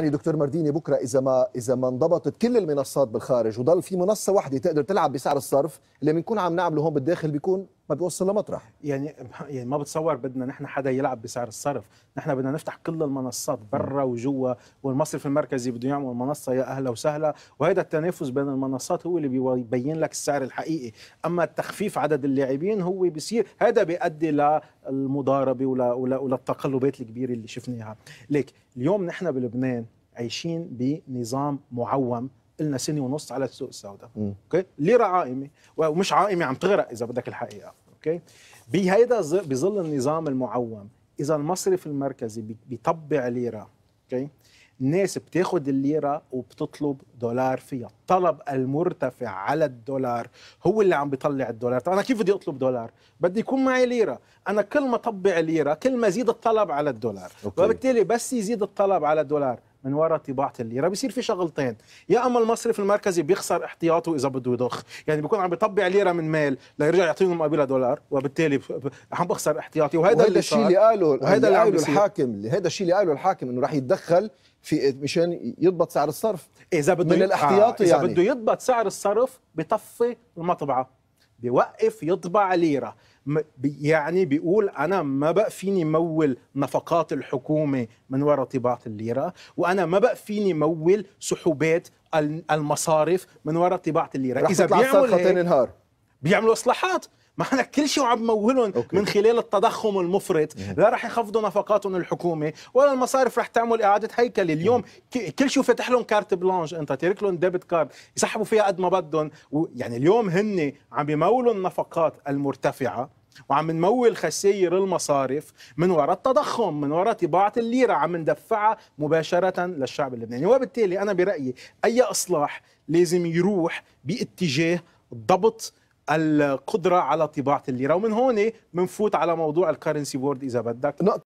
يعني دكتور مرديني بكره اذا ما اذا ما انضبطت كل المنصات بالخارج وضل في منصه واحده تقدر تلعب بسعر الصرف اللي بنكون عم نعمله هون بالداخل بيكون ما بيوصل لمطرح يعني يعني ما بتصور بدنا نحن حدا يلعب بسعر الصرف نحن بدنا نفتح كل المنصات برا وجوا والمصرف المركزي بده يعمل منصه يا اهلا وسهلا وهذا التنافس بين المنصات هو اللي بيبين لك السعر الحقيقي اما تخفيف عدد اللاعبين هو بيصير هذا بيؤدي للمضاربه وللتقلبات الكبيره اللي شفناها ليك اليوم نحن بلبنان عايشين بنظام معوم لنا سنه ونص على السوق السوداء اوكي ليره عائمه ومش عائمه عم تغرق اذا بدك الحقيقه اوكي بهيدا بظل النظام المعوم اذا المصرف المركزي بيطبع ليره اوكي الناس بتاخد الليرة وبتطلب دولار فيها الطلب المرتفع على الدولار هو اللي عم بيطلع الدولار طيب أنا كيف بدي أطلب دولار بدي يكون معي ليرة أنا كل ما طبع ليرة كل ما زيد الطلب على الدولار أوكي. وبالتالي بس يزيد الطلب على الدولار من وراء طباعه الليره بيصير في شغلتين يا اما المصرف المركزي بيخسر احتياطه اذا بده يضخ يعني بيكون عم بيطبع ليره من مال ليرجع يعطيهم مقابلها دولار وبالتالي عم بخسر احتياطي وهذا اللي الشيء اللي قاله وهذا اللي قاله الحاكم هذا الشيء اللي قاله الحاكم انه راح يتدخل في مشان يضبط سعر الصرف اذا بده من الاحتياطي آه يعني اذا بده يضبط سعر الصرف بطفي المطبعه بيوقف يطبع ليره يعني بيقول انا ما بقى فيني مول نفقات الحكومه من وراء طباعه الليره وانا ما بقى فيني مول سحوبات المصارف من وراء طباعه الليره اذا بيعمل خطين النهار بيعملوا اصلاحات معنا كل شيء وعم مولهم من خلال التضخم المفرط لا رح يخفضوا نفقاتهم الحكومه ولا المصارف رح تعمل اعاده هيكله اليوم كل شيء فاتح لهم كارت بلانش انت تارك لهم ديبت كارد يسحبوا فيها قد ما بدهم يعني اليوم هن عم بيمولوا النفقات المرتفعه وعم نمول خسائر المصارف من وراء التضخم من وراء طباعة الليرة عم ندفعها مباشرة للشعب اللبناني وبالتالي أنا برأيي أي إصلاح لازم يروح باتجاه ضبط القدره على طباعه الليره ومن هون بنفوت على موضوع الكرنسي بورد اذا بدك